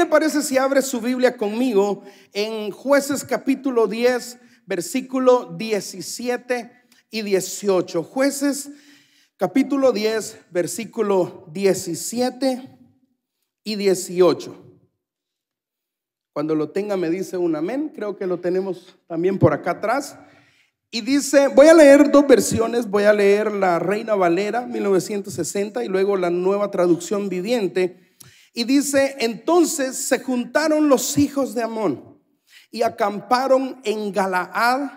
le parece si abre su Biblia conmigo en jueces capítulo 10, versículo 17 y 18? Jueces capítulo 10, versículo 17 y 18. Cuando lo tenga me dice un amén, creo que lo tenemos también por acá atrás. Y dice, voy a leer dos versiones, voy a leer la Reina Valera 1960 y luego la nueva traducción viviente y dice, entonces se juntaron los hijos de Amón y acamparon en Galaad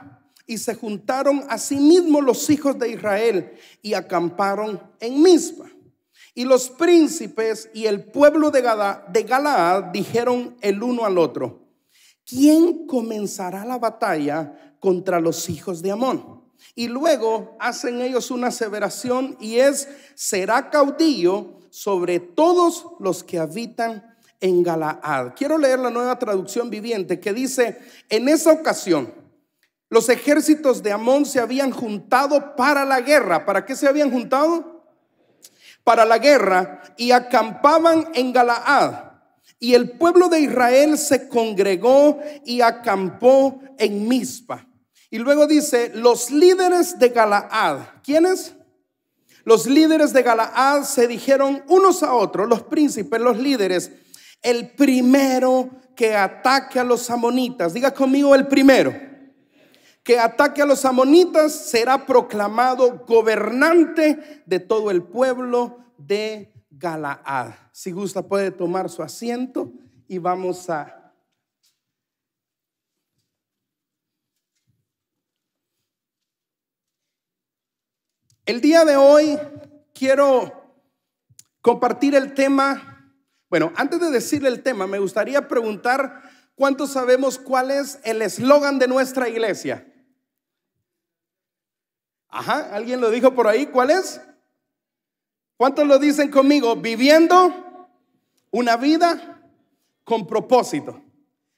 y se juntaron a sí los hijos de Israel y acamparon en Mizpa. Y los príncipes y el pueblo de, de Galaad dijeron el uno al otro, ¿quién comenzará la batalla contra los hijos de Amón? Y luego hacen ellos una aseveración y es, será caudillo sobre todos los que habitan en Galaad. Quiero leer la nueva traducción viviente que dice, en esa ocasión los ejércitos de Amón se habían juntado para la guerra. ¿Para qué se habían juntado? Para la guerra y acampaban en Galaad. Y el pueblo de Israel se congregó y acampó en Mizpa. Y luego dice, los líderes de Galaad, ¿quiénes? Los líderes de Galaad se dijeron unos a otros, los príncipes, los líderes, el primero que ataque a los amonitas, diga conmigo el primero, que ataque a los amonitas será proclamado gobernante de todo el pueblo de Galaad. Si gusta puede tomar su asiento y vamos a El día de hoy quiero compartir el tema. Bueno, antes de decirle el tema, me gustaría preguntar cuántos sabemos cuál es el eslogan de nuestra iglesia. Ajá, alguien lo dijo por ahí, ¿cuál es? ¿Cuántos lo dicen conmigo? Viviendo una vida con propósito.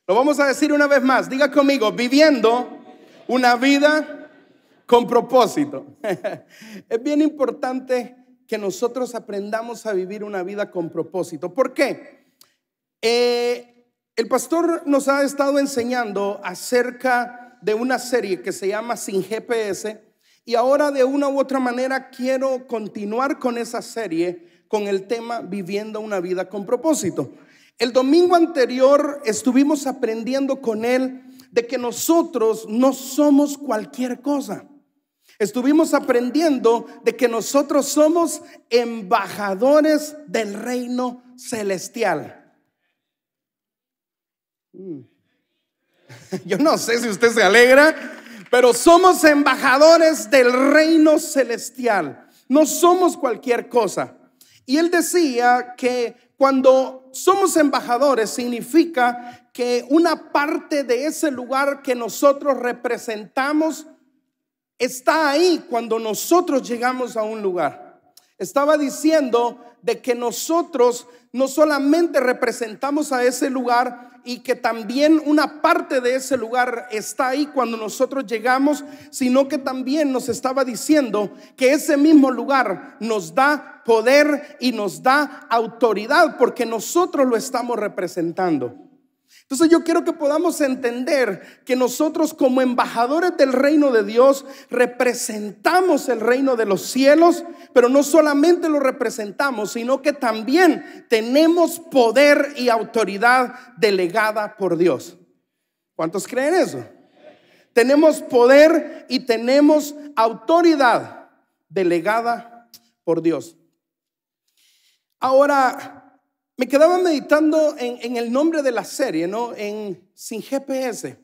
Lo vamos a decir una vez más, diga conmigo, viviendo una vida con propósito. es bien importante que nosotros aprendamos a vivir una vida con propósito. ¿Por qué? Eh, el pastor nos ha estado enseñando acerca de una serie que se llama Sin GPS y ahora de una u otra manera quiero continuar con esa serie con el tema Viviendo una vida con propósito. El domingo anterior estuvimos aprendiendo con él de que nosotros no somos cualquier cosa. Estuvimos aprendiendo de que nosotros somos embajadores del reino celestial. Mm. Yo no sé si usted se alegra, pero somos embajadores del reino celestial. No somos cualquier cosa. Y él decía que cuando somos embajadores significa que una parte de ese lugar que nosotros representamos está ahí cuando nosotros llegamos a un lugar. Estaba diciendo de que nosotros no solamente representamos a ese lugar, y que también una parte de ese lugar está ahí cuando nosotros llegamos, sino que también nos estaba diciendo que ese mismo lugar nos da poder y nos da autoridad porque nosotros lo estamos representando. Entonces yo quiero que podamos entender que nosotros como embajadores del reino de Dios representamos el reino de los cielos, pero no solamente lo representamos, sino que también tenemos poder y autoridad delegada por Dios. ¿Cuántos creen eso? Tenemos poder y tenemos autoridad delegada por Dios. Ahora, me quedaba meditando en, el nombre de la serie, ¿no? En Sin GPS.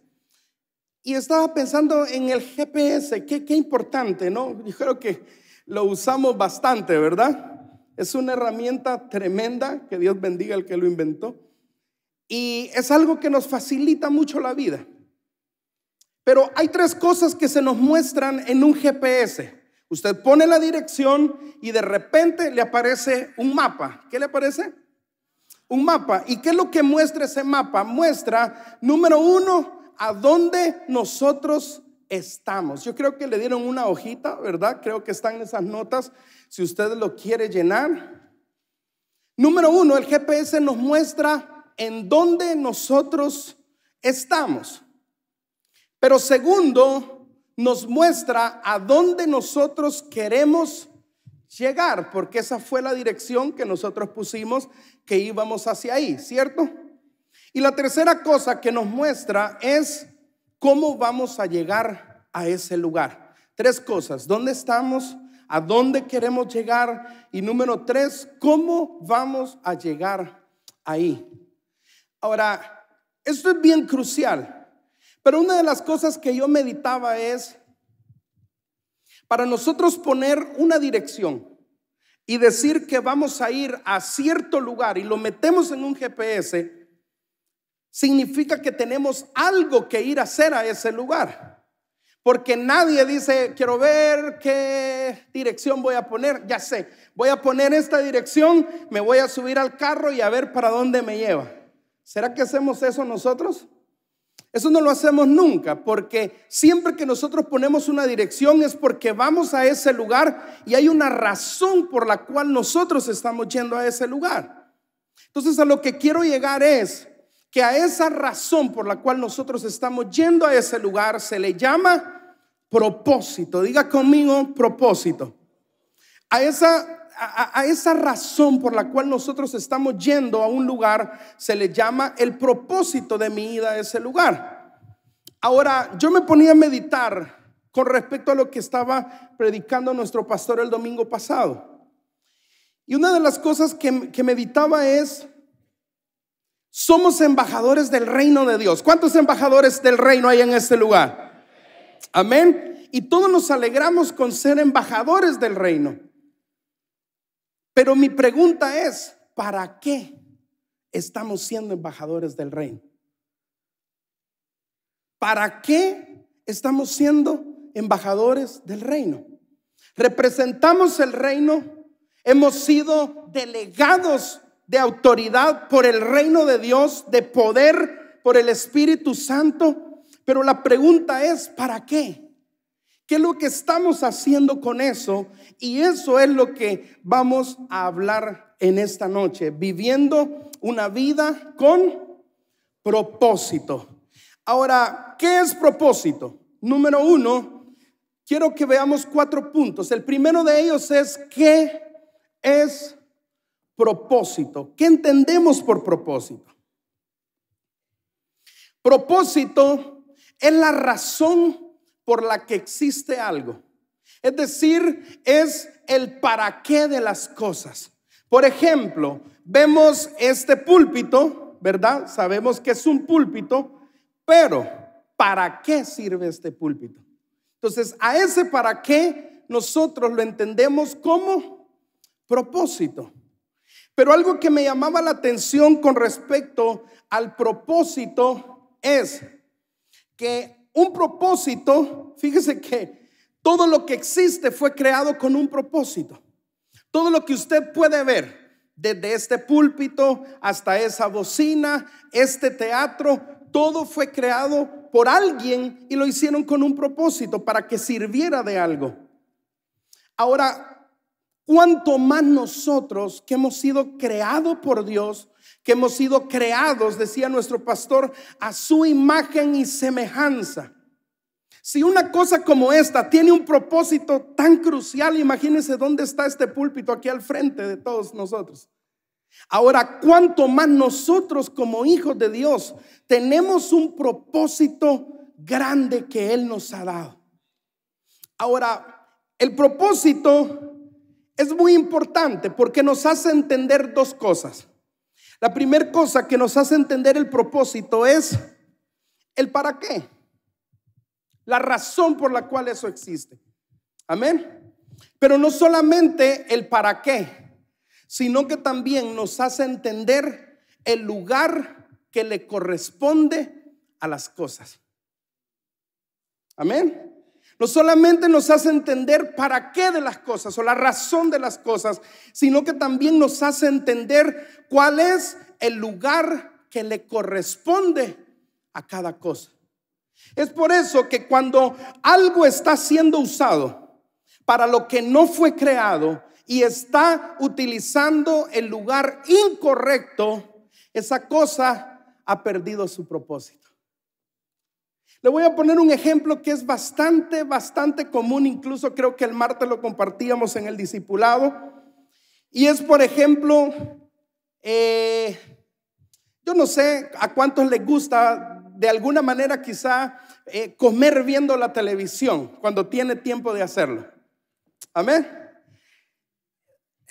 Y estaba pensando en el GPS, qué, qué importante, ¿no? Dijeron que lo usamos bastante, ¿verdad? Es una herramienta tremenda, que Dios bendiga al que lo inventó. Y es algo que nos facilita mucho la vida. Pero hay tres cosas que se nos muestran en un GPS. Usted pone la dirección y de repente le aparece un mapa. ¿Qué le parece?, un mapa. ¿Y qué es lo que muestra ese mapa? Muestra, número uno, a dónde nosotros estamos. Yo creo que le dieron una hojita, ¿verdad? Creo que están esas notas, si usted lo quiere llenar. Número uno, el GPS nos muestra en dónde nosotros estamos. Pero segundo, nos muestra a dónde nosotros queremos llegar, porque esa fue la dirección que nosotros pusimos que íbamos hacia ahí, ¿cierto? Y la tercera cosa que nos muestra es cómo vamos a llegar a ese lugar. Tres cosas, ¿dónde estamos? ¿A dónde queremos llegar? Y número tres, ¿cómo vamos a llegar ahí? Ahora, esto es bien crucial, pero una de las cosas que yo meditaba es para nosotros poner una dirección y decir que vamos a ir a cierto lugar y lo metemos en un GPS, significa que tenemos algo que ir a hacer a ese lugar. Porque nadie dice, quiero ver qué dirección voy a poner. Ya sé, voy a poner esta dirección, me voy a subir al carro y a ver para dónde me lleva. ¿Será que hacemos eso nosotros? Eso no lo hacemos nunca, porque siempre que nosotros ponemos una dirección es porque vamos a ese lugar y hay una razón por la cual nosotros estamos yendo a ese lugar. Entonces a lo que quiero llegar es que a esa razón por la cual nosotros estamos yendo a ese lugar se le llama propósito. Diga conmigo propósito. A esa a, esa razón por la cual nosotros estamos yendo a un lugar se le llama el propósito de mi ida a ese lugar. Ahora, yo me ponía a meditar con respecto a lo que estaba predicando nuestro pastor el domingo pasado. Y una de las cosas que, que meditaba es, somos embajadores del reino de Dios. ¿Cuántos embajadores del reino hay en este lugar? Amén. Y todos nos alegramos con ser embajadores del reino. Pero mi pregunta es, ¿para qué estamos siendo embajadores del reino? ¿Para qué estamos siendo embajadores del reino? Representamos el reino, hemos sido delegados de autoridad por el reino de Dios, de poder por el Espíritu Santo, pero la pregunta es, ¿para qué? ¿Qué es lo que estamos haciendo con eso? Y eso es lo que vamos a hablar en esta noche, viviendo una vida con propósito. Ahora, ¿qué es propósito? Número uno, quiero que veamos cuatro puntos. El primero de ellos es qué es propósito. ¿Qué entendemos por propósito? Propósito es la razón por la que existe algo. Es decir, es el para qué de las cosas. Por ejemplo, vemos este púlpito, ¿verdad? Sabemos que es un púlpito, pero ¿para qué sirve este púlpito? Entonces, a ese para qué nosotros lo entendemos como propósito. Pero algo que me llamaba la atención con respecto al propósito es que un propósito, fíjese que todo lo que existe fue creado con un propósito. Todo lo que usted puede ver, desde este púlpito hasta esa bocina, este teatro, todo fue creado por alguien y lo hicieron con un propósito para que sirviera de algo. Ahora, cuanto más nosotros que hemos sido creados por Dios que hemos sido creados, decía nuestro pastor, a su imagen y semejanza. Si una cosa como esta tiene un propósito tan crucial, imagínense dónde está este púlpito aquí al frente de todos nosotros. Ahora, cuánto más nosotros como hijos de Dios tenemos un propósito grande que Él nos ha dado. Ahora, el propósito es muy importante porque nos hace entender dos cosas. La primera cosa que nos hace entender el propósito es el para qué, la razón por la cual eso existe. Amén. Pero no solamente el para qué, sino que también nos hace entender el lugar que le corresponde a las cosas. Amén. No solamente nos hace entender para qué de las cosas o la razón de las cosas, sino que también nos hace entender cuál es el lugar que le corresponde a cada cosa. Es por eso que cuando algo está siendo usado para lo que no fue creado y está utilizando el lugar incorrecto, esa cosa ha perdido su propósito. Le voy a poner un ejemplo que es bastante, bastante común, incluso creo que el martes lo compartíamos en el discipulado. Y es, por ejemplo, eh, yo no sé a cuántos les gusta, de alguna manera quizá, eh, comer viendo la televisión cuando tiene tiempo de hacerlo. Amén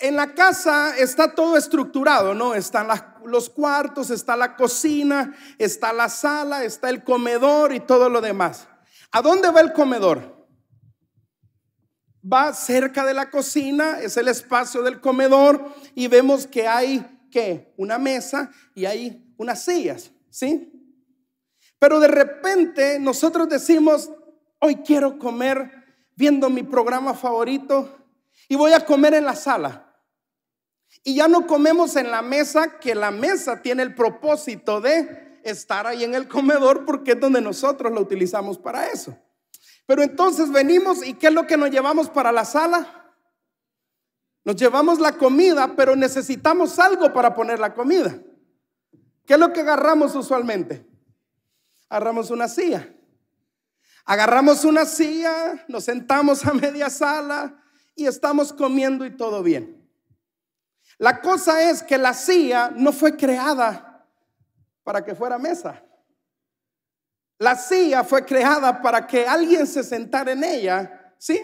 en la casa está todo estructurado, ¿no? Están los cuartos, está la cocina, está la sala, está el comedor y todo lo demás. ¿A dónde va el comedor? Va cerca de la cocina, es el espacio del comedor y vemos que hay que una mesa y hay unas sillas, ¿sí? Pero de repente nosotros decimos, hoy quiero comer viendo mi programa favorito y voy a comer en la sala. Y ya no comemos en la mesa, que la mesa tiene el propósito de estar ahí en el comedor porque es donde nosotros lo utilizamos para eso. Pero entonces venimos y ¿qué es lo que nos llevamos para la sala? Nos llevamos la comida, pero necesitamos algo para poner la comida. ¿Qué es lo que agarramos usualmente? Agarramos una silla. Agarramos una silla, nos sentamos a media sala y estamos comiendo y todo bien. La cosa es que la silla no fue creada para que fuera mesa. La silla fue creada para que alguien se sentara en ella, ¿sí?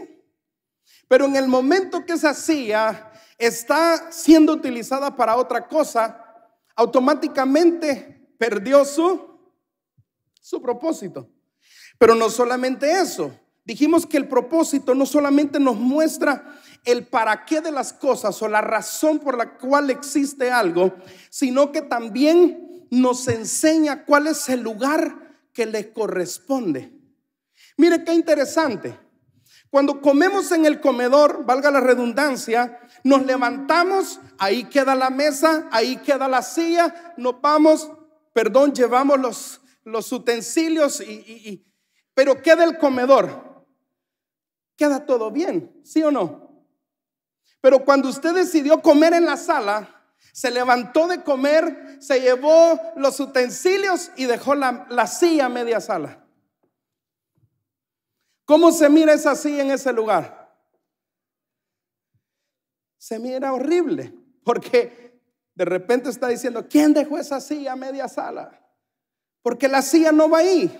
Pero en el momento que esa silla está siendo utilizada para otra cosa, automáticamente perdió su, su propósito. Pero no solamente eso, dijimos que el propósito no solamente nos muestra el para qué de las cosas o la razón por la cual existe algo, sino que también nos enseña cuál es el lugar que le corresponde. Mire qué interesante. Cuando comemos en el comedor, valga la redundancia, nos levantamos, ahí queda la mesa, ahí queda la silla, nos vamos, perdón, llevamos los, los utensilios y, y pero queda el comedor. Queda todo bien, ¿sí o no? Pero cuando usted decidió comer en la sala, se levantó de comer, se llevó los utensilios y dejó la, silla a media sala. ¿Cómo se mira esa silla en ese lugar? Se mira horrible, porque de repente está diciendo, ¿quién dejó esa silla a media sala? Porque la silla no va ahí,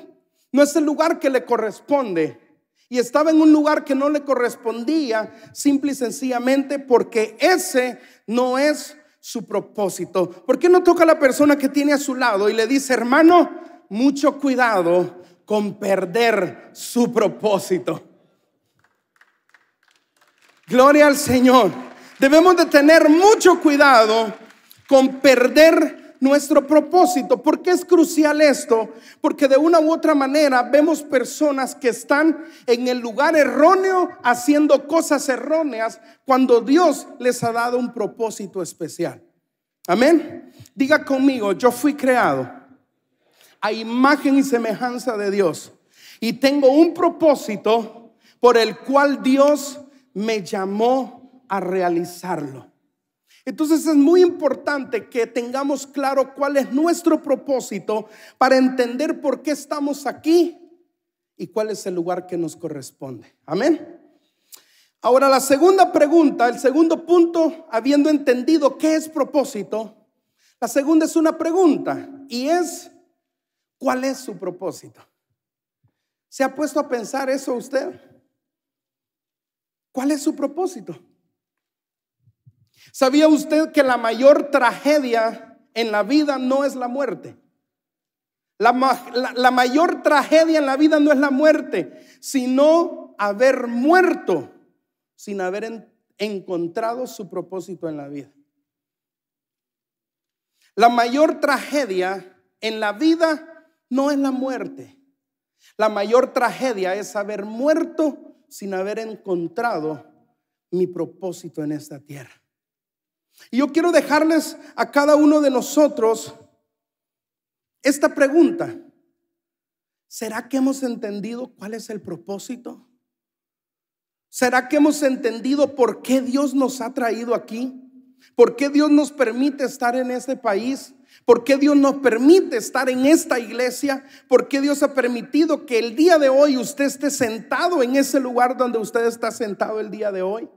no es el lugar que le corresponde. Y estaba en un lugar que no le correspondía, simple y sencillamente porque ese no es su propósito. ¿Por qué no toca a la persona que tiene a su lado y le dice, hermano, mucho cuidado con perder su propósito? Gloria al Señor. Debemos de tener mucho cuidado con perder nuestro propósito. ¿Por qué es crucial esto? Porque de una u otra manera vemos personas que están en el lugar erróneo haciendo cosas erróneas cuando Dios les ha dado un propósito especial. Amén. Diga conmigo, yo fui creado a imagen y semejanza de Dios y tengo un propósito por el cual Dios me llamó a realizarlo. Entonces es muy importante que tengamos claro cuál es nuestro propósito para entender por qué estamos aquí y cuál es el lugar que nos corresponde. Amén. Ahora la segunda pregunta, el segundo punto, habiendo entendido qué es propósito, la segunda es una pregunta y es, ¿cuál es su propósito? ¿Se ha puesto a pensar eso usted? ¿Cuál es su propósito? ¿Sabía usted que la mayor tragedia en la vida no es la muerte? La, mayor tragedia en la vida no es la muerte, sino haber muerto sin haber encontrado su propósito en la vida. La mayor tragedia en la vida no es la muerte. La mayor tragedia es haber muerto sin haber encontrado mi propósito en esta tierra. Y yo quiero dejarles a cada uno de nosotros esta pregunta. ¿Será que hemos entendido cuál es el propósito? ¿Será que hemos entendido por qué Dios nos ha traído aquí? ¿Por qué Dios nos permite estar en este país? ¿Por qué Dios nos permite estar en esta iglesia? ¿Por qué Dios ha permitido que el día de hoy usted esté sentado en ese lugar donde usted está sentado el día de hoy?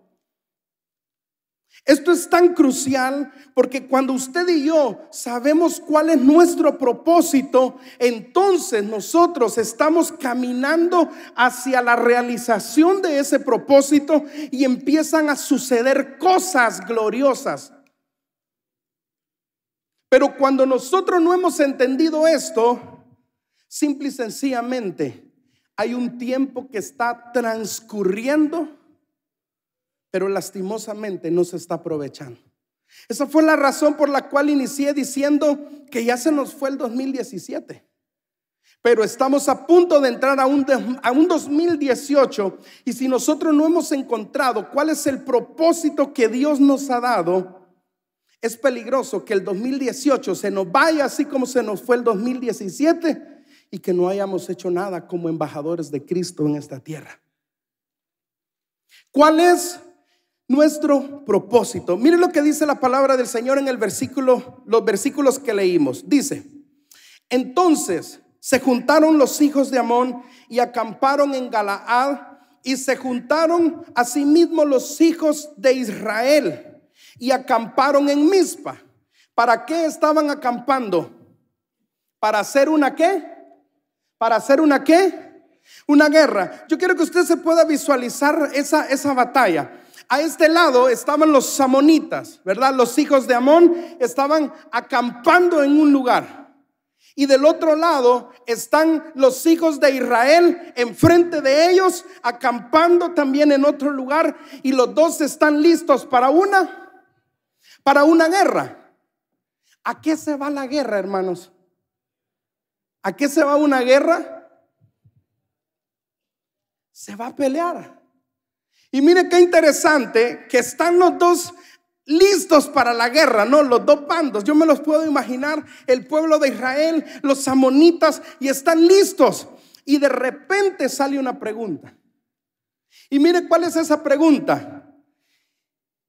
Esto es tan crucial porque cuando usted y yo sabemos cuál es nuestro propósito, entonces nosotros estamos caminando hacia la realización de ese propósito y empiezan a suceder cosas gloriosas. Pero cuando nosotros no hemos entendido esto, simple y sencillamente hay un tiempo que está transcurriendo pero lastimosamente no se está aprovechando. Esa fue la razón por la cual inicié diciendo que ya se nos fue el 2017. Pero estamos a punto de entrar a un, a un 2018 y si nosotros no hemos encontrado cuál es el propósito que Dios nos ha dado, es peligroso que el 2018 se nos vaya así como se nos fue el 2017 y que no hayamos hecho nada como embajadores de Cristo en esta tierra. ¿Cuál es nuestro propósito. Mire lo que dice la palabra del Señor en el versículo, los versículos que leímos. Dice, entonces se juntaron los hijos de Amón y acamparon en Galaad y se juntaron asimismo sí los hijos de Israel y acamparon en Mizpa. ¿Para qué estaban acampando? ¿Para hacer una qué? ¿Para hacer una qué? Una guerra. Yo quiero que usted se pueda visualizar esa, esa batalla. A este lado estaban los samonitas, ¿verdad? Los hijos de Amón estaban acampando en un lugar. Y del otro lado están los hijos de Israel enfrente de ellos, acampando también en otro lugar. Y los dos están listos para una, para una guerra. ¿A qué se va la guerra, hermanos? ¿A qué se va una guerra? Se va a pelear. Y mire qué interesante que están los dos listos para la guerra, ¿no? Los dos bandos. Yo me los puedo imaginar, el pueblo de Israel, los amonitas, y están listos. Y de repente sale una pregunta. Y mire cuál es esa pregunta.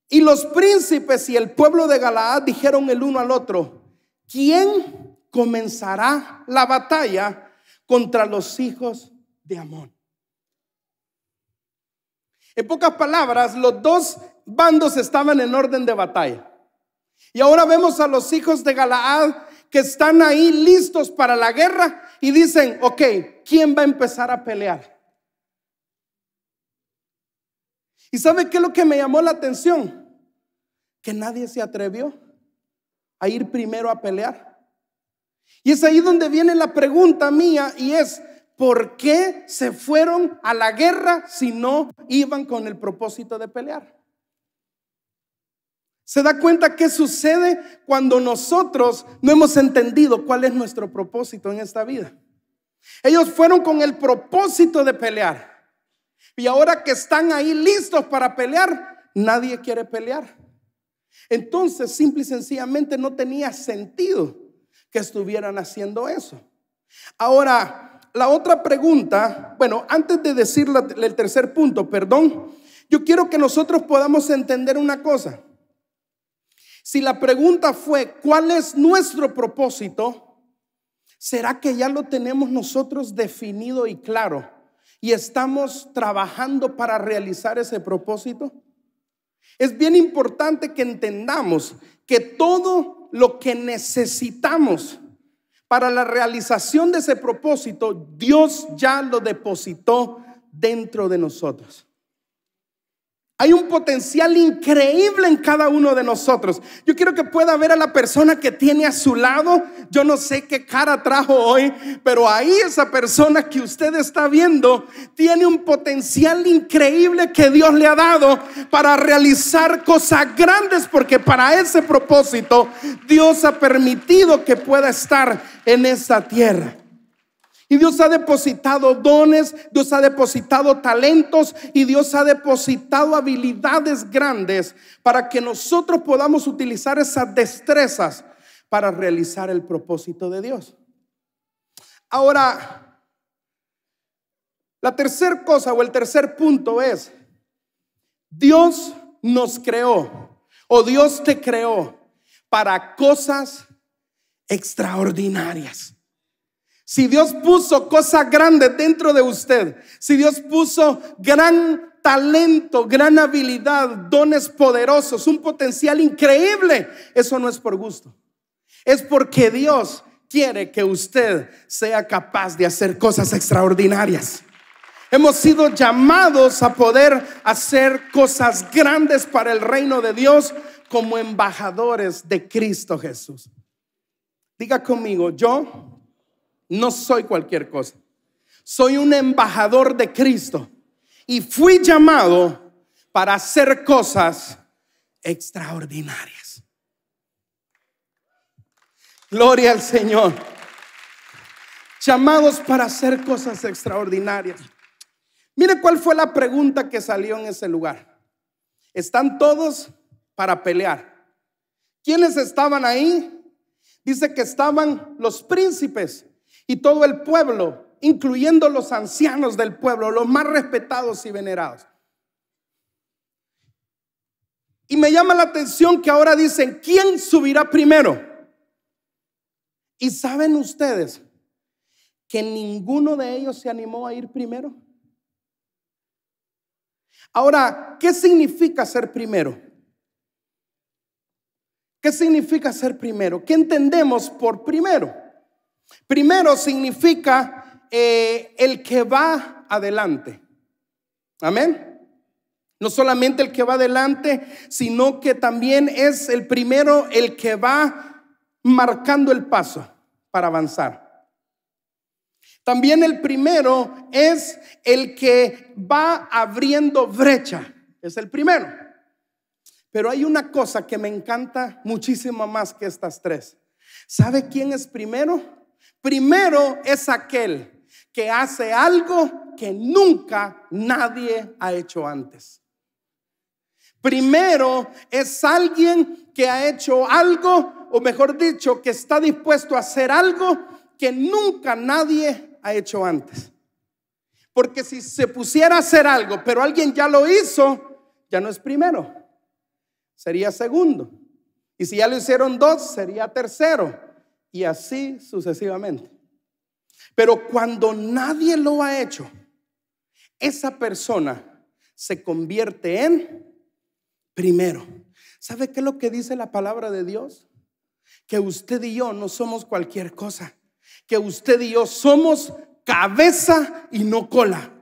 Y los príncipes y el pueblo de Galaad dijeron el uno al otro, ¿quién comenzará la batalla contra los hijos de Amón? En pocas palabras, los dos bandos estaban en orden de batalla. Y ahora vemos a los hijos de Galaad que están ahí listos para la guerra y dicen, ok, ¿quién va a empezar a pelear? ¿Y sabe qué es lo que me llamó la atención? Que nadie se atrevió a ir primero a pelear. Y es ahí donde viene la pregunta mía y es, ¿Por qué se fueron a la guerra si no iban con el propósito de pelear? ¿Se da cuenta qué sucede cuando nosotros no hemos entendido cuál es nuestro propósito en esta vida? Ellos fueron con el propósito de pelear. Y ahora que están ahí listos para pelear, nadie quiere pelear. Entonces, simple y sencillamente no tenía sentido que estuvieran haciendo eso. Ahora, la otra pregunta, bueno, antes de decir el tercer punto, perdón, yo quiero que nosotros podamos entender una cosa. Si la pregunta fue, ¿cuál es nuestro propósito? ¿Será que ya lo tenemos nosotros definido y claro? Y estamos trabajando para realizar ese propósito. Es bien importante que entendamos que todo lo que necesitamos para la realización de ese propósito, Dios ya lo depositó dentro de nosotros. Hay un potencial increíble en cada uno de nosotros. Yo quiero que pueda ver a la persona que tiene a su lado. Yo no sé qué cara trajo hoy, pero ahí esa persona que usted está viendo tiene un potencial increíble que Dios le ha dado para realizar cosas grandes, porque para ese propósito Dios ha permitido que pueda estar en esta tierra. Y Dios ha depositado dones, Dios ha depositado talentos y Dios ha depositado habilidades grandes para que nosotros podamos utilizar esas destrezas para realizar el propósito de Dios. Ahora, la tercera cosa o el tercer punto es, Dios nos creó o Dios te creó para cosas extraordinarias. Si Dios puso cosas grandes dentro de usted, si Dios puso gran talento, gran habilidad, dones poderosos, un potencial increíble, eso no es por gusto. Es porque Dios quiere que usted sea capaz de hacer cosas extraordinarias. Hemos sido llamados a poder hacer cosas grandes para el reino de Dios como embajadores de Cristo Jesús. Diga conmigo, yo no soy cualquier cosa. Soy un embajador de Cristo y fui llamado para hacer cosas extraordinarias. Gloria al Señor. Llamados para hacer cosas extraordinarias. Mire cuál fue la pregunta que salió en ese lugar. Están todos para pelear. ¿Quiénes estaban ahí? Dice que estaban los príncipes y todo el pueblo, incluyendo los ancianos del pueblo, los más respetados y venerados. Y me llama la atención que ahora dicen, ¿quién subirá primero? Y saben ustedes que ninguno de ellos se animó a ir primero. Ahora, ¿qué significa ser primero? ¿Qué significa ser primero? ¿Qué entendemos por primero? Primero significa eh, el que va adelante. Amén. No solamente el que va adelante, sino que también es el primero el que va marcando el paso para avanzar. También el primero es el que va abriendo brecha. Es el primero. Pero hay una cosa que me encanta muchísimo más que estas tres. ¿Sabe quién es primero? Primero es aquel que hace algo que nunca nadie ha hecho antes. Primero es alguien que ha hecho algo, o mejor dicho, que está dispuesto a hacer algo que nunca nadie ha hecho antes. Porque si se pusiera a hacer algo, pero alguien ya lo hizo, ya no es primero, sería segundo. Y si ya lo hicieron dos, sería tercero y así sucesivamente. Pero cuando nadie lo ha hecho, esa persona se convierte en primero. ¿Sabe qué es lo que dice la palabra de Dios? Que usted y yo no somos cualquier cosa, que usted y yo somos cabeza y no cola.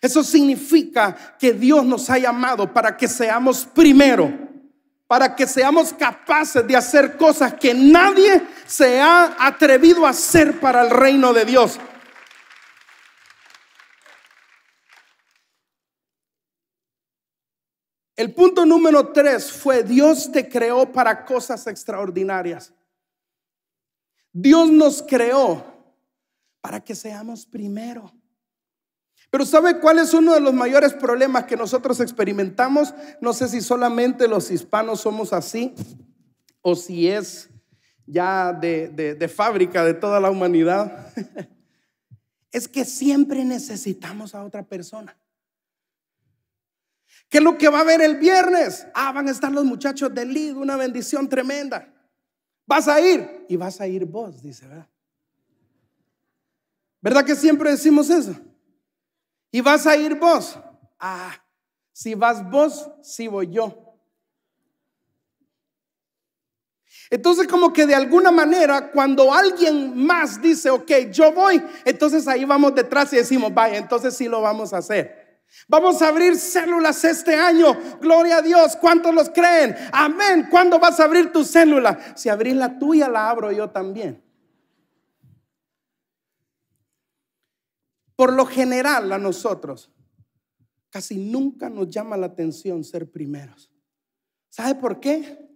Eso significa que Dios nos ha llamado para que seamos primero para que seamos capaces de hacer cosas que nadie se ha atrevido a hacer para el reino de Dios. El punto número tres fue Dios te creó para cosas extraordinarias. Dios nos creó para que seamos primero. Pero ¿sabe cuál es uno de los mayores problemas que nosotros experimentamos? No sé si solamente los hispanos somos así o si es ya de, fábrica de toda la humanidad. es que siempre necesitamos a otra persona. ¿Qué es lo que va a haber el viernes? Ah, van a estar los muchachos del Lid una bendición tremenda. Vas a ir y vas a ir vos, dice, ¿verdad? ¿Verdad que siempre decimos eso? ¿Y vas a ir vos? Ah, si vas vos, si voy yo. Entonces como que de alguna manera cuando alguien más dice, ok, yo voy, entonces ahí vamos detrás y decimos, vaya, entonces sí lo vamos a hacer. Vamos a abrir células este año. Gloria a Dios. ¿Cuántos los creen? Amén. ¿Cuándo vas a abrir tu célula? Si abrís la tuya, la abro yo también. Por lo general a nosotros, casi nunca nos llama la atención ser primeros. ¿Sabe por qué?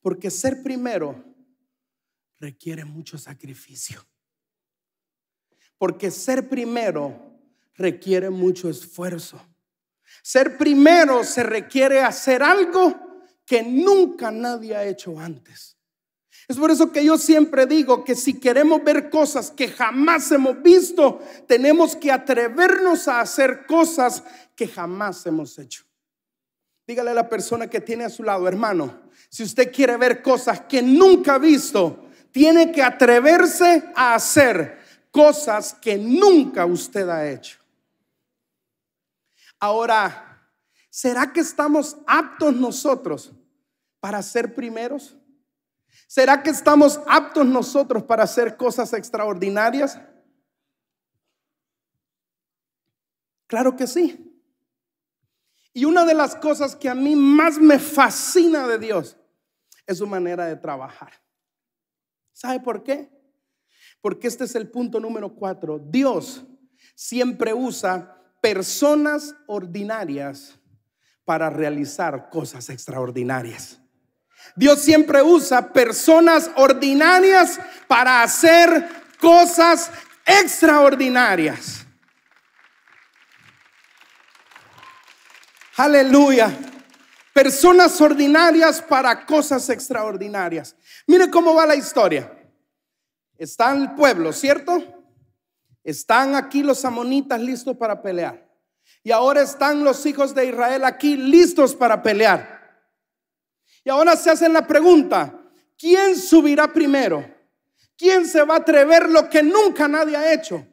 Porque ser primero requiere mucho sacrificio. Porque ser primero requiere mucho esfuerzo. Ser primero se requiere hacer algo que nunca nadie ha hecho antes. Es por eso que yo siempre digo que si queremos ver cosas que jamás hemos visto, tenemos que atrevernos a hacer cosas que jamás hemos hecho. Dígale a la persona que tiene a su lado, hermano, si usted quiere ver cosas que nunca ha visto, tiene que atreverse a hacer cosas que nunca usted ha hecho. Ahora, ¿será que estamos aptos nosotros para ser primeros? ¿Será que estamos aptos nosotros para hacer cosas extraordinarias? Claro que sí. Y una de las cosas que a mí más me fascina de Dios es su manera de trabajar. ¿Sabe por qué? Porque este es el punto número cuatro. Dios siempre usa personas ordinarias para realizar cosas extraordinarias. Dios siempre usa personas ordinarias para hacer cosas extraordinarias. Aleluya. Personas ordinarias para cosas extraordinarias. Mire cómo va la historia. Está el pueblo, ¿cierto? Están aquí los amonitas listos para pelear. Y ahora están los hijos de Israel aquí listos para pelear. Y ahora se hacen la pregunta, ¿quién subirá primero? ¿Quién se va a atrever lo que nunca nadie ha hecho?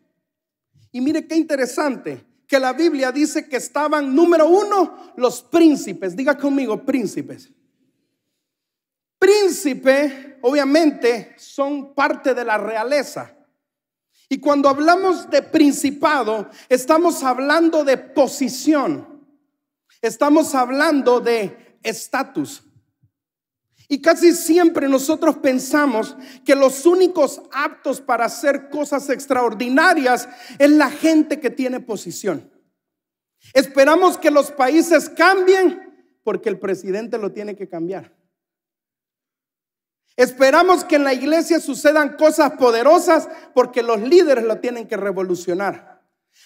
Y mire qué interesante que la Biblia dice que estaban número uno los príncipes. Diga conmigo, príncipes. Príncipe, obviamente, son parte de la realeza. Y cuando hablamos de principado, estamos hablando de posición. Estamos hablando de estatus. Y casi siempre nosotros pensamos que los únicos aptos para hacer cosas extraordinarias es la gente que tiene posición. Esperamos que los países cambien porque el presidente lo tiene que cambiar. Esperamos que en la iglesia sucedan cosas poderosas porque los líderes lo tienen que revolucionar.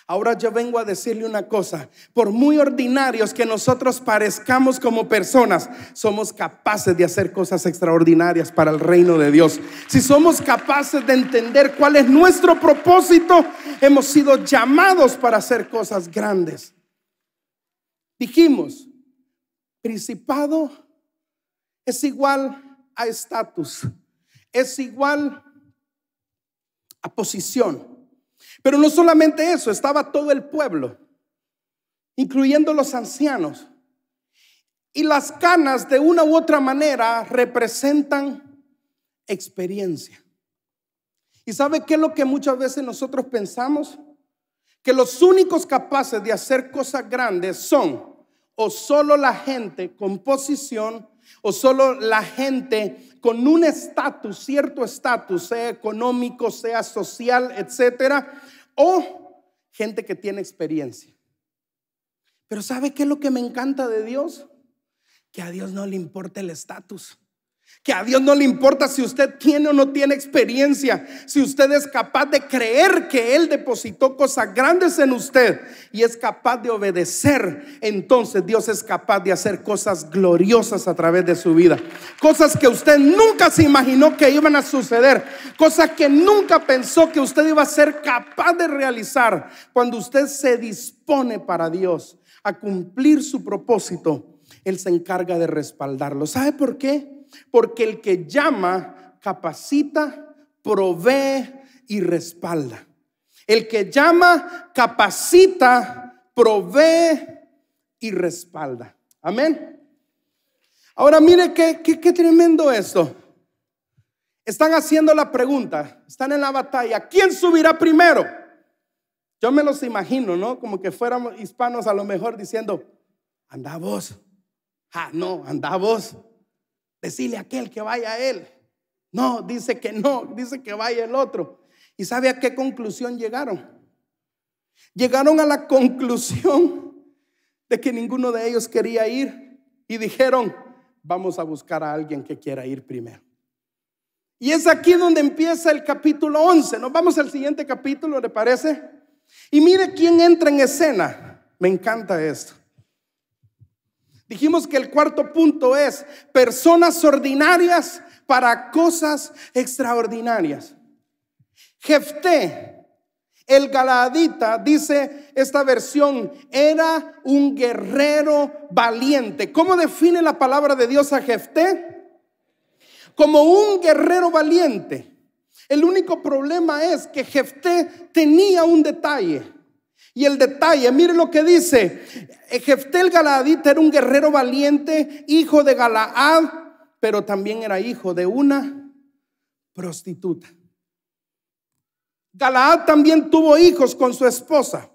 Ahora yo vengo a decirle una cosa, por muy ordinarios que nosotros parezcamos como personas, somos capaces de hacer cosas extraordinarias para el reino de Dios. Si somos capaces de entender cuál es nuestro propósito, hemos sido llamados para hacer cosas grandes. Dijimos, principado es igual a estatus, es igual a posición pero no solamente eso, estaba todo el pueblo, incluyendo los ancianos. Y las canas de una u otra manera representan experiencia. ¿Y sabe qué es lo que muchas veces nosotros pensamos? Que los únicos capaces de hacer cosas grandes son o solo la gente con posición o solo la gente con un estatus, cierto estatus, sea económico, sea social, etcétera, o gente que tiene experiencia. Pero ¿sabe qué es lo que me encanta de Dios? Que a Dios no le importa el estatus. Que a Dios no le importa si usted tiene o no tiene experiencia, si usted es capaz de creer que Él depositó cosas grandes en usted y es capaz de obedecer, entonces Dios es capaz de hacer cosas gloriosas a través de su vida. Cosas que usted nunca se imaginó que iban a suceder, cosas que nunca pensó que usted iba a ser capaz de realizar cuando usted se dispone para Dios a cumplir su propósito. Él se encarga de respaldarlo. ¿Sabe por qué? porque el que llama capacita, provee y respalda. El que llama capacita, provee y respalda. Amén. Ahora mire qué, tremendo esto. Están haciendo la pregunta, están en la batalla. ¿Quién subirá primero? Yo me los imagino, ¿no? Como que fuéramos hispanos a lo mejor diciendo, anda vos. Ah, no, anda vos decirle a aquel que vaya a él. No, dice que no, dice que vaya el otro. ¿Y sabe a qué conclusión llegaron? Llegaron a la conclusión de que ninguno de ellos quería ir y dijeron, vamos a buscar a alguien que quiera ir primero. Y es aquí donde empieza el capítulo 11. Nos vamos al siguiente capítulo, ¿le parece? Y mire quién entra en escena. Me encanta esto. Dijimos que el cuarto punto es personas ordinarias para cosas extraordinarias. Jefté, el galadita, dice esta versión, era un guerrero valiente. ¿Cómo define la palabra de Dios a Jefté? Como un guerrero valiente. El único problema es que Jefté tenía un detalle. Y el detalle, mire lo que dice. Eh, Jefté el Galaadita era un guerrero valiente, hijo de Galaad, pero también era hijo de una prostituta. Galaad también tuvo hijos con su esposa,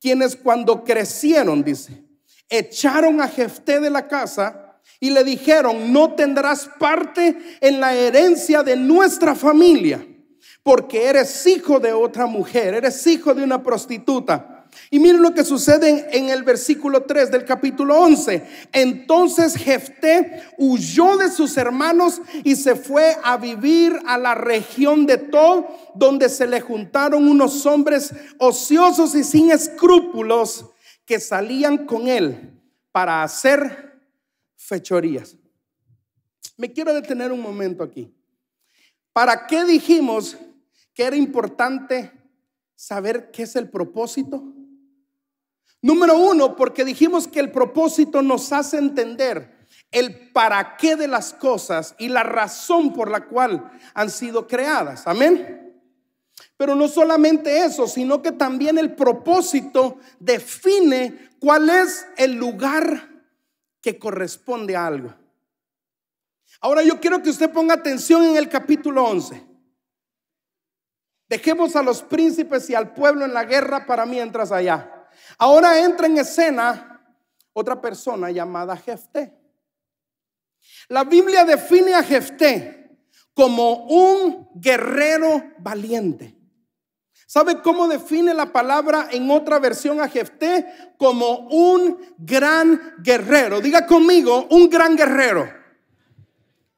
quienes cuando crecieron, dice, echaron a Jefté de la casa y le dijeron, no tendrás parte en la herencia de nuestra familia, porque eres hijo de otra mujer, eres hijo de una prostituta. Y miren lo que sucede en, el versículo 3 del capítulo 11. Entonces Jefté huyó de sus hermanos y se fue a vivir a la región de Tod, donde se le juntaron unos hombres ociosos y sin escrúpulos que salían con él para hacer fechorías. Me quiero detener un momento aquí. ¿Para qué dijimos que era importante saber qué es el propósito? Número uno, porque dijimos que el propósito nos hace entender el para qué de las cosas y la razón por la cual han sido creadas. Amén. Pero no solamente eso, sino que también el propósito define cuál es el lugar que corresponde a algo. Ahora yo quiero que usted ponga atención en el capítulo 11. Dejemos a los príncipes y al pueblo en la guerra para mientras allá. Ahora entra en escena otra persona llamada Jefté. La Biblia define a Jefté como un guerrero valiente. ¿Sabe cómo define la palabra en otra versión a Jefté? Como un gran guerrero. Diga conmigo, un gran guerrero.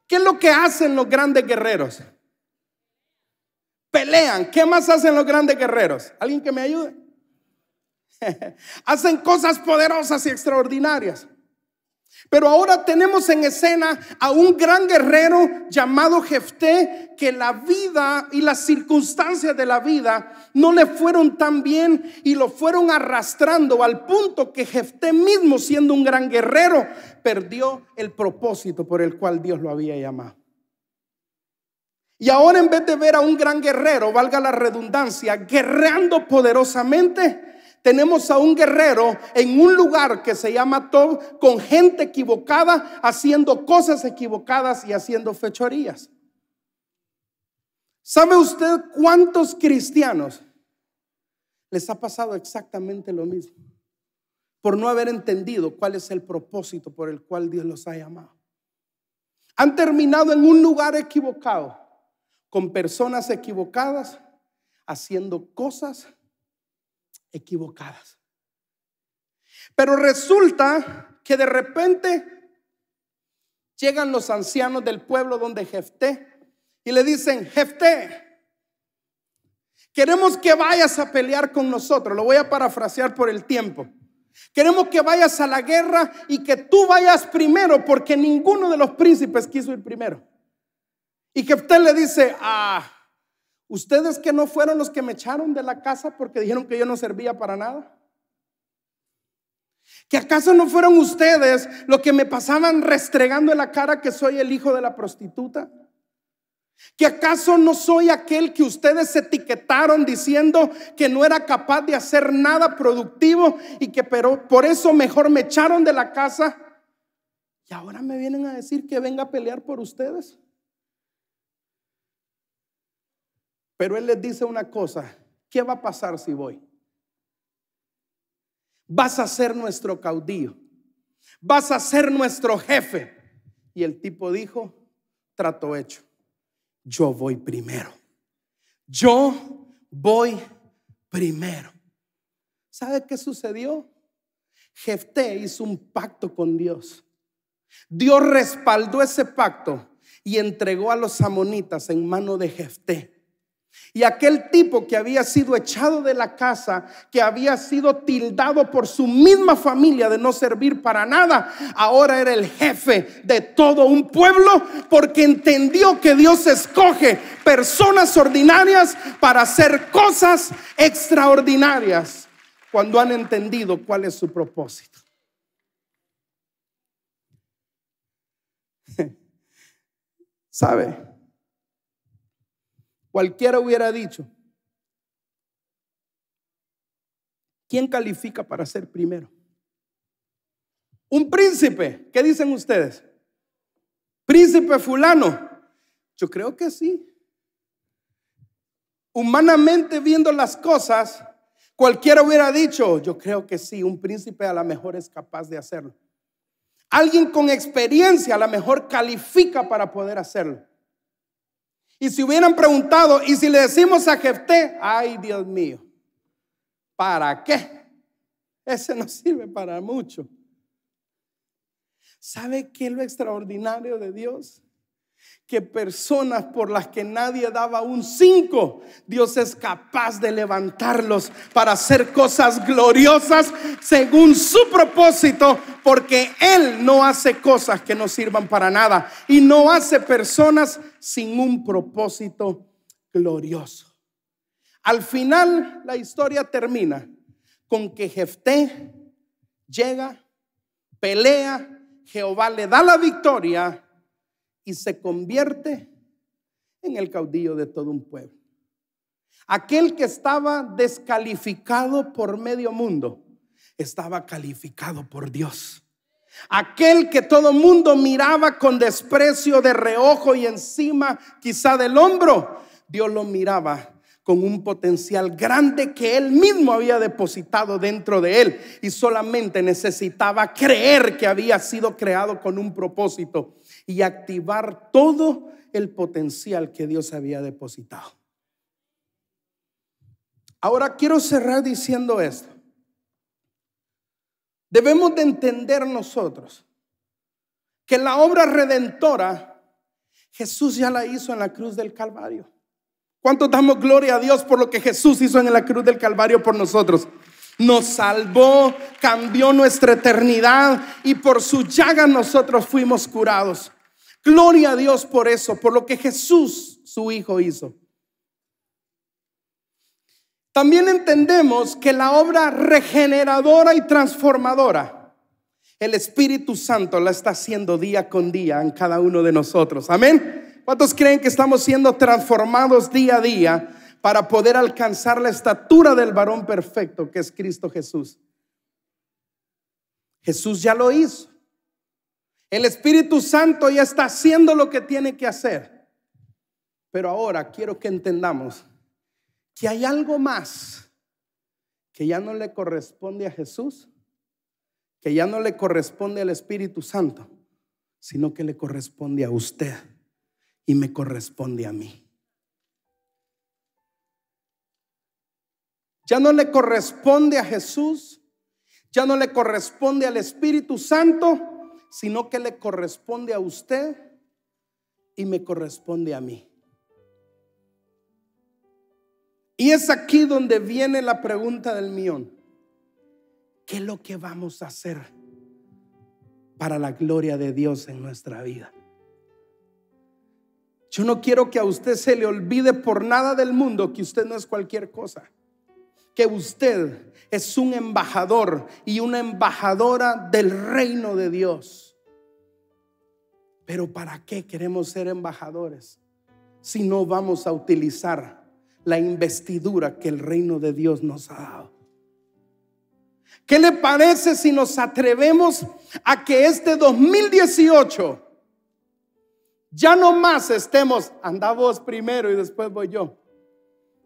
¿Qué es lo que hacen los grandes guerreros? Pelean. ¿Qué más hacen los grandes guerreros? ¿Alguien que me ayude? Hacen cosas poderosas y extraordinarias. Pero ahora tenemos en escena a un gran guerrero llamado Jefté que la vida y las circunstancias de la vida no le fueron tan bien y lo fueron arrastrando al punto que Jefté mismo siendo un gran guerrero perdió el propósito por el cual Dios lo había llamado. Y ahora en vez de ver a un gran guerrero, valga la redundancia, guerreando poderosamente, tenemos a un guerrero en un lugar que se llama Tob con gente equivocada, haciendo cosas equivocadas y haciendo fechorías. ¿Sabe usted cuántos cristianos les ha pasado exactamente lo mismo? Por no haber entendido cuál es el propósito por el cual Dios los ha llamado. Han terminado en un lugar equivocado, con personas equivocadas, haciendo cosas equivocadas. Pero resulta que de repente llegan los ancianos del pueblo donde Jefté y le dicen, Jefté, queremos que vayas a pelear con nosotros. Lo voy a parafrasear por el tiempo. Queremos que vayas a la guerra y que tú vayas primero, porque ninguno de los príncipes quiso ir primero. Y Jefté le dice, ah, Ustedes que no fueron los que me echaron de la casa porque dijeron que yo no servía para nada. ¿Que acaso no fueron ustedes los que me pasaban restregando en la cara que soy el hijo de la prostituta? ¿Que acaso no soy aquel que ustedes etiquetaron diciendo que no era capaz de hacer nada productivo y que pero por eso mejor me echaron de la casa? Y ahora me vienen a decir que venga a pelear por ustedes. Pero él les dice una cosa, ¿qué va a pasar si voy? Vas a ser nuestro caudillo, vas a ser nuestro jefe. Y el tipo dijo, trato hecho, yo voy primero, yo voy primero. ¿Sabe qué sucedió? Jefté hizo un pacto con Dios. Dios respaldó ese pacto y entregó a los amonitas en mano de Jefté. Y aquel tipo que había sido echado de la casa, que había sido tildado por su misma familia de no servir para nada, ahora era el jefe de todo un pueblo porque entendió que Dios escoge personas ordinarias para hacer cosas extraordinarias cuando han entendido cuál es su propósito. ¿Sabe? Cualquiera hubiera dicho, ¿quién califica para ser primero? Un príncipe, ¿qué dicen ustedes? Príncipe fulano. Yo creo que sí. Humanamente viendo las cosas, cualquiera hubiera dicho, yo creo que sí, un príncipe a lo mejor es capaz de hacerlo. Alguien con experiencia a lo mejor califica para poder hacerlo. Y si hubieran preguntado, y si le decimos a Jefté, ay Dios mío, ¿para qué? Ese no sirve para mucho. ¿Sabe qué es lo extraordinario de Dios? que personas por las que nadie daba un cinco, Dios es capaz de levantarlos para hacer cosas gloriosas según su propósito, porque Él no hace cosas que no sirvan para nada y no hace personas sin un propósito glorioso. Al final la historia termina con que Jefté llega, pelea, Jehová le da la victoria y se convierte en el caudillo de todo un pueblo. Aquel que estaba descalificado por medio mundo, estaba calificado por Dios. Aquel que todo mundo miraba con desprecio de reojo y encima quizá del hombro, Dios lo miraba con un potencial grande que él mismo había depositado dentro de él y solamente necesitaba creer que había sido creado con un propósito y activar todo el potencial que Dios había depositado. Ahora quiero cerrar diciendo esto. Debemos de entender nosotros que la obra redentora Jesús ya la hizo en la cruz del Calvario. ¿Cuánto damos gloria a Dios por lo que Jesús hizo en la cruz del Calvario por nosotros? Nos salvó, cambió nuestra eternidad y por su llaga nosotros fuimos curados. Gloria a Dios por eso, por lo que Jesús, su Hijo, hizo. También entendemos que la obra regeneradora y transformadora, el Espíritu Santo la está haciendo día con día en cada uno de nosotros. Amén. ¿Cuántos creen que estamos siendo transformados día a día para poder alcanzar la estatura del varón perfecto que es Cristo Jesús? Jesús ya lo hizo. El Espíritu Santo ya está haciendo lo que tiene que hacer. Pero ahora quiero que entendamos que hay algo más que ya no le corresponde a Jesús, que ya no le corresponde al Espíritu Santo, sino que le corresponde a usted y me corresponde a mí. Ya no le corresponde a Jesús, ya no le corresponde al Espíritu Santo, sino que le corresponde a usted y me corresponde a mí. Y es aquí donde viene la pregunta del millón. ¿Qué es lo que vamos a hacer para la gloria de Dios en nuestra vida? Yo no quiero que a usted se le olvide por nada del mundo que usted no es cualquier cosa que usted es un embajador y una embajadora del reino de Dios. Pero ¿para qué queremos ser embajadores si no vamos a utilizar la investidura que el reino de Dios nos ha dado? ¿Qué le parece si nos atrevemos a que este 2018 ya no más estemos, anda vos primero y después voy yo?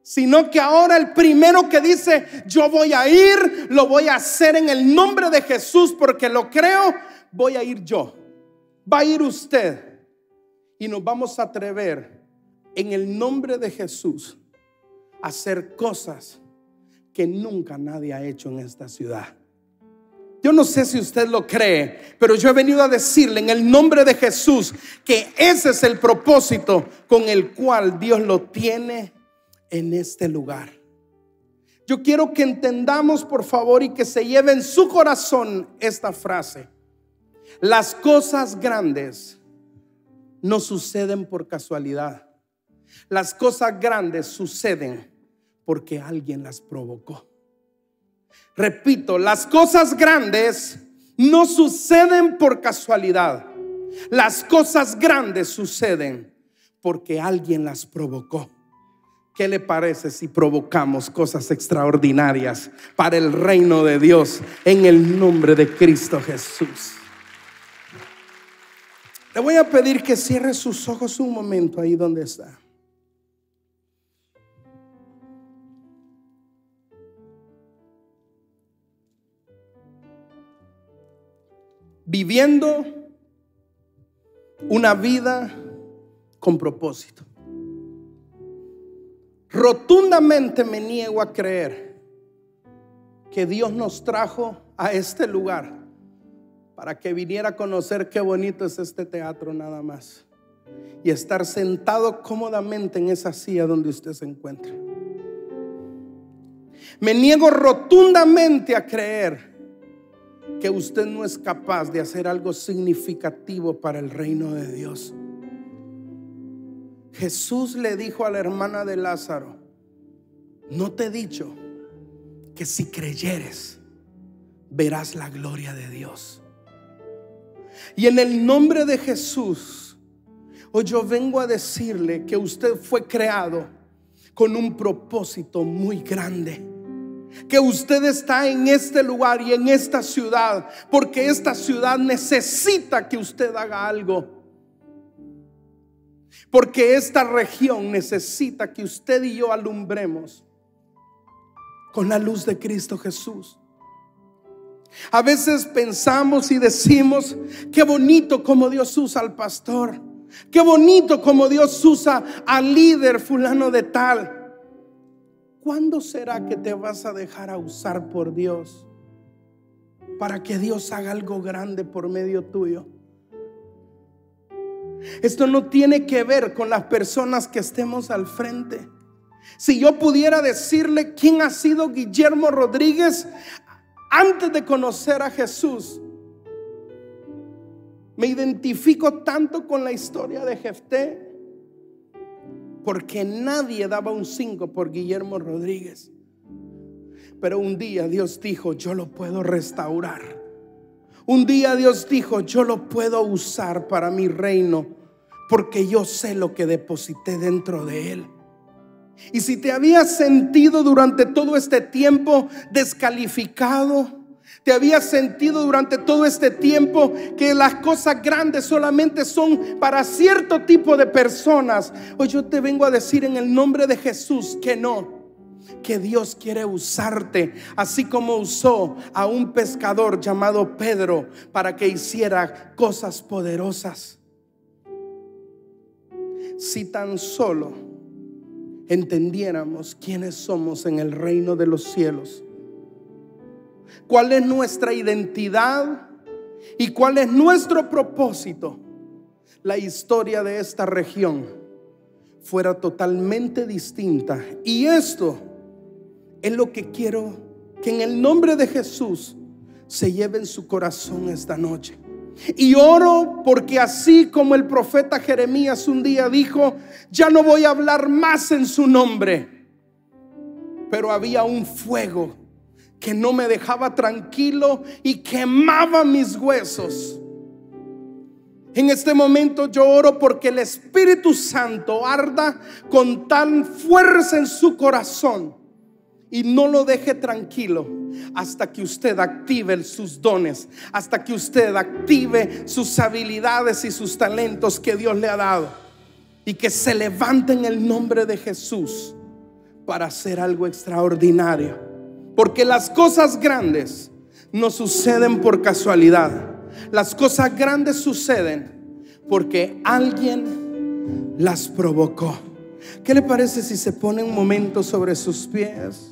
sino que ahora el primero que dice, yo voy a ir, lo voy a hacer en el nombre de Jesús porque lo creo, voy a ir yo, va a ir usted. Y nos vamos a atrever en el nombre de Jesús a hacer cosas que nunca nadie ha hecho en esta ciudad. Yo no sé si usted lo cree, pero yo he venido a decirle en el nombre de Jesús que ese es el propósito con el cual Dios lo tiene en este lugar. Yo quiero que entendamos, por favor, y que se lleve en su corazón esta frase. Las cosas grandes no suceden por casualidad. Las cosas grandes suceden porque alguien las provocó. Repito, las cosas grandes no suceden por casualidad. Las cosas grandes suceden porque alguien las provocó. ¿Qué le parece si provocamos cosas extraordinarias para el reino de Dios en el nombre de Cristo Jesús? Le voy a pedir que cierre sus ojos un momento ahí donde está. Viviendo una vida con propósito. Rotundamente me niego a creer que Dios nos trajo a este lugar para que viniera a conocer qué bonito es este teatro nada más y estar sentado cómodamente en esa silla donde usted se encuentra. Me niego rotundamente a creer que usted no es capaz de hacer algo significativo para el reino de Dios. Jesús le dijo a la hermana de Lázaro, no te he dicho que si creyeres, verás la gloria de Dios. Y en el nombre de Jesús, hoy yo vengo a decirle que usted fue creado con un propósito muy grande. Que usted está en este lugar y en esta ciudad, porque esta ciudad necesita que usted haga algo. Porque esta región necesita que usted y yo alumbremos con la luz de Cristo Jesús. A veces pensamos y decimos, qué bonito como Dios usa al pastor, qué bonito como Dios usa al líder fulano de tal. ¿Cuándo será que te vas a dejar a usar por Dios para que Dios haga algo grande por medio tuyo? Esto no tiene que ver con las personas que estemos al frente. Si yo pudiera decirle quién ha sido Guillermo Rodríguez antes de conocer a Jesús, me identifico tanto con la historia de Jefté porque nadie daba un 5 por Guillermo Rodríguez. Pero un día Dios dijo, yo lo puedo restaurar. Un día Dios dijo, yo lo puedo usar para mi reino porque yo sé lo que deposité dentro de él. Y si te habías sentido durante todo este tiempo descalificado, te habías sentido durante todo este tiempo que las cosas grandes solamente son para cierto tipo de personas. Hoy yo te vengo a decir en el nombre de Jesús que no que Dios quiere usarte, así como usó a un pescador llamado Pedro para que hiciera cosas poderosas. Si tan solo entendiéramos quiénes somos en el reino de los cielos, cuál es nuestra identidad y cuál es nuestro propósito, la historia de esta región fuera totalmente distinta. Y esto es lo que quiero que en el nombre de Jesús se lleve en su corazón esta noche. Y oro porque así como el profeta Jeremías un día dijo, ya no voy a hablar más en su nombre, pero había un fuego que no me dejaba tranquilo y quemaba mis huesos. En este momento yo oro porque el Espíritu Santo arda con tal fuerza en su corazón y no lo deje tranquilo hasta que usted active sus dones, hasta que usted active sus habilidades y sus talentos que Dios le ha dado y que se levante en el nombre de Jesús para hacer algo extraordinario. Porque las cosas grandes no suceden por casualidad. Las cosas grandes suceden porque alguien las provocó. ¿Qué le parece si se pone un momento sobre sus pies?